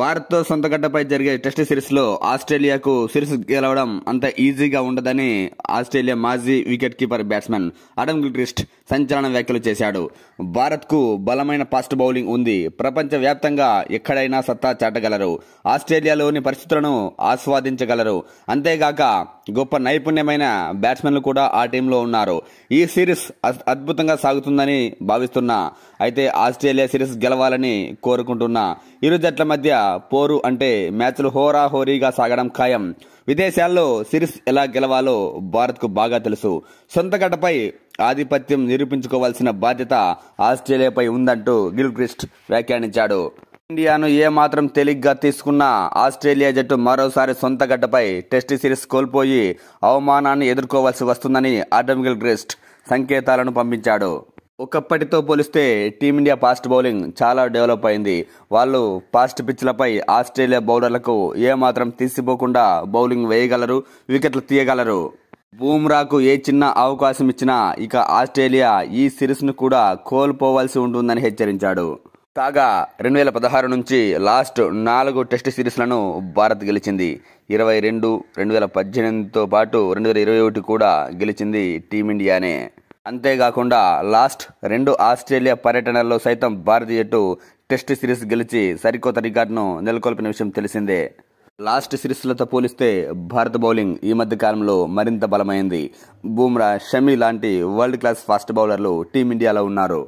భారత్తో సొంత గడ్డపై జరిగే టెస్ట్ సిరీస్లో ఆస్ట్రేలియాకు సిరీస్ గెలవడం అంత ఈజీగా ఉండదని ఆస్ట్రేలియా మాజీ wicket keeper batsman Adam Gilchrist సంచలన వ్యాఖ్యలు చేశాడు భారత్కు బలమైన ఫాస్ట్ బౌలింగ్ ఉంది ప్రపంచవ్యాప్తంగా ఎక్కడైనా సత్తా చాటగలరు ఆస్ట్రేలియాలోని పరిస్థితులను ఆస్వాదించగలరు అంతేగాక గొప్ప నైపుణ్యమైన బ్యాట్స్మెన్లు కూడా ఆ టీంలో ఉన్నారు ఈ సిరీస్ అద్భుతంగా సాగుతుందని భావిస్తున్నా అయితే ఆస్ట్రేలియా సిరీస్ గెలవాలని కోరుకుంటున్నా ఇరు జట్ల మధ్య పోరు అంటే మ్యాచ్లు హోరాహోరీగా సాగడం ఖాయం విదేశాల్లో సిరీస్ ఎలా గెలవాలో భారత్కు బాగా తెలుసు సొంత గడ్డపై ఆధిపత్యం నిరూపించుకోవాల్సిన బాధ్యత ఆస్ట్రేలియాపై ఉందంటూ గిల్క్రిస్ట్ వ్యాఖ్యానించాడు ఇండియాను ఏమాత్రం తేలిగ్గా తీసుకున్న ఆస్ట్రేలియా జట్టు మరోసారి సొంత గడ్డపై టెస్ట్ సిరీస్ కోల్పోయి అవమానాన్ని ఎదుర్కోవాల్సి వస్తుందని ఆడమ్ గిల్క్రిస్ట్ సంకేతాలను పంపించాడు ఒకప్పటితో పోలిస్తే టీమిండియా ఫాస్ట్ బౌలింగ్ చాలా డెవలప్ అయింది వాళ్ళు ఫాస్ట్ పిచ్లపై ఆస్ట్రేలియా బౌలర్లకు ఏమాత్రం తీసిపోకుండా బౌలింగ్ వేయగలరు వికెట్లు తీయగలరు బూమ్రాకు ఏ చిన్న అవకాశం ఇచ్చినా ఇక ఆస్ట్రేలియా ఈ సిరీస్ను కూడా కోల్పోవాల్సి ఉంటుందని హెచ్చరించాడు కాగా రెండు వేల పదహారు నుంచి లాస్ట్ నాలుగు టెస్ట్ సిరీస్లను భారత్ గెలిచింది ఇరవై రెండు రెండు వేల పద్దెనిమిదితో పాటు రెండు వేల ఇరవై ఒకటి కూడా గెలిచింది టీమిండియానే అంతేకాకుండా లాస్ట్ రెండు ఆస్ట్రేలియా పర్యటనల్లో సైతం భారతీయ జట్టు టెస్ట్ సిరీస్ గెలిచి సరికొత్త రికార్డును నెలకొల్పిన విషయం తెలిసిందే లాస్ట్ సిరీస్లతో పోలిస్తే భారత బౌలింగ్ ఈ మధ్య కాలంలో మరింత బలమైంది బూమ్రా షమీ లాంటి వరల్డ్ క్లాస్ ఫాస్ట్ బౌలర్లు టీమిండియాలో ఉన్నారు